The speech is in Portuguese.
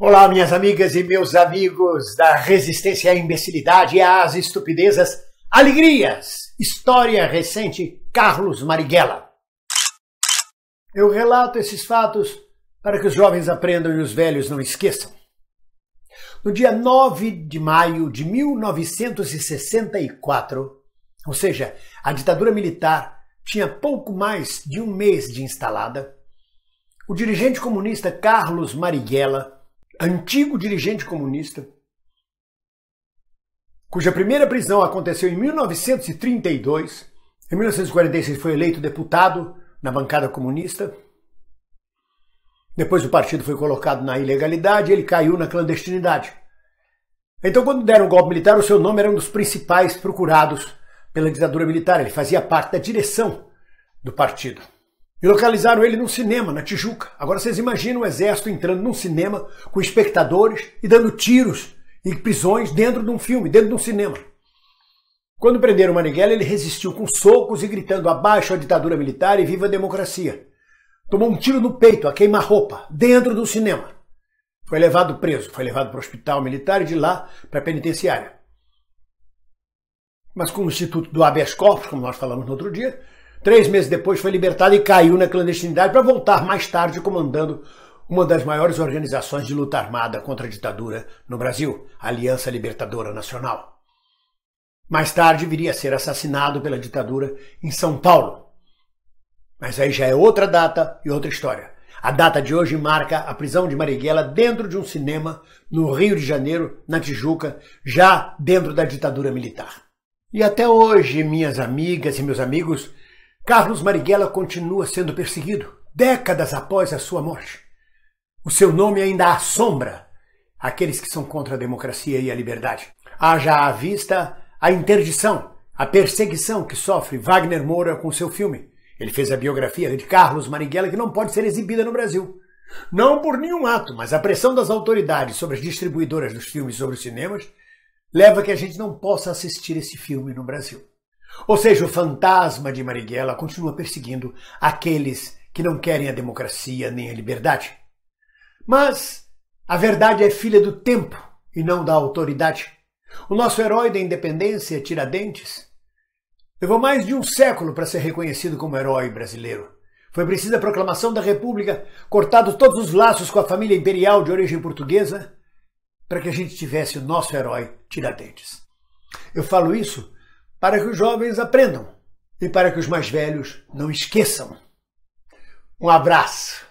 Olá, minhas amigas e meus amigos da resistência à imbecilidade e às estupidezas, alegrias, história recente, Carlos Marighella. Eu relato esses fatos para que os jovens aprendam e os velhos não esqueçam. No dia 9 de maio de 1964, ou seja, a ditadura militar tinha pouco mais de um mês de instalada, o dirigente comunista Carlos Marighella antigo dirigente comunista, cuja primeira prisão aconteceu em 1932. Em 1946 foi eleito deputado na bancada comunista. Depois o partido foi colocado na ilegalidade, ele caiu na clandestinidade. Então, quando deram o golpe militar, o seu nome era um dos principais procurados pela ditadura militar. Ele fazia parte da direção do partido. E localizaram ele num cinema, na Tijuca. Agora vocês imaginam o exército entrando num cinema com espectadores e dando tiros e prisões dentro de um filme, dentro de um cinema. Quando prenderam Marighella, ele resistiu com socos e gritando abaixo a ditadura militar e viva a democracia. Tomou um tiro no peito, a queima-roupa, dentro do cinema. Foi levado preso, foi levado para o hospital militar e de lá para a penitenciária. Mas com o Instituto do Habeas Corpus, como nós falamos no outro dia, Três meses depois foi libertado e caiu na clandestinidade para voltar mais tarde comandando uma das maiores organizações de luta armada contra a ditadura no Brasil, a Aliança Libertadora Nacional. Mais tarde viria a ser assassinado pela ditadura em São Paulo. Mas aí já é outra data e outra história. A data de hoje marca a prisão de Marighella dentro de um cinema no Rio de Janeiro, na Tijuca, já dentro da ditadura militar. E até hoje, minhas amigas e meus amigos, Carlos Marighella continua sendo perseguido décadas após a sua morte. O seu nome ainda assombra aqueles que são contra a democracia e a liberdade. Haja à vista a interdição, a perseguição que sofre Wagner Moura com seu filme. Ele fez a biografia de Carlos Marighella que não pode ser exibida no Brasil. Não por nenhum ato, mas a pressão das autoridades sobre as distribuidoras dos filmes sobre os cinemas leva a que a gente não possa assistir esse filme no Brasil. Ou seja, o fantasma de Marighella continua perseguindo aqueles que não querem a democracia nem a liberdade. Mas a verdade é filha do tempo e não da autoridade. O nosso herói da independência, é Tiradentes, levou mais de um século para ser reconhecido como herói brasileiro. Foi precisa a proclamação da República, cortado todos os laços com a família imperial de origem portuguesa, para que a gente tivesse o nosso herói Tiradentes. Eu falo isso para que os jovens aprendam e para que os mais velhos não esqueçam. Um abraço!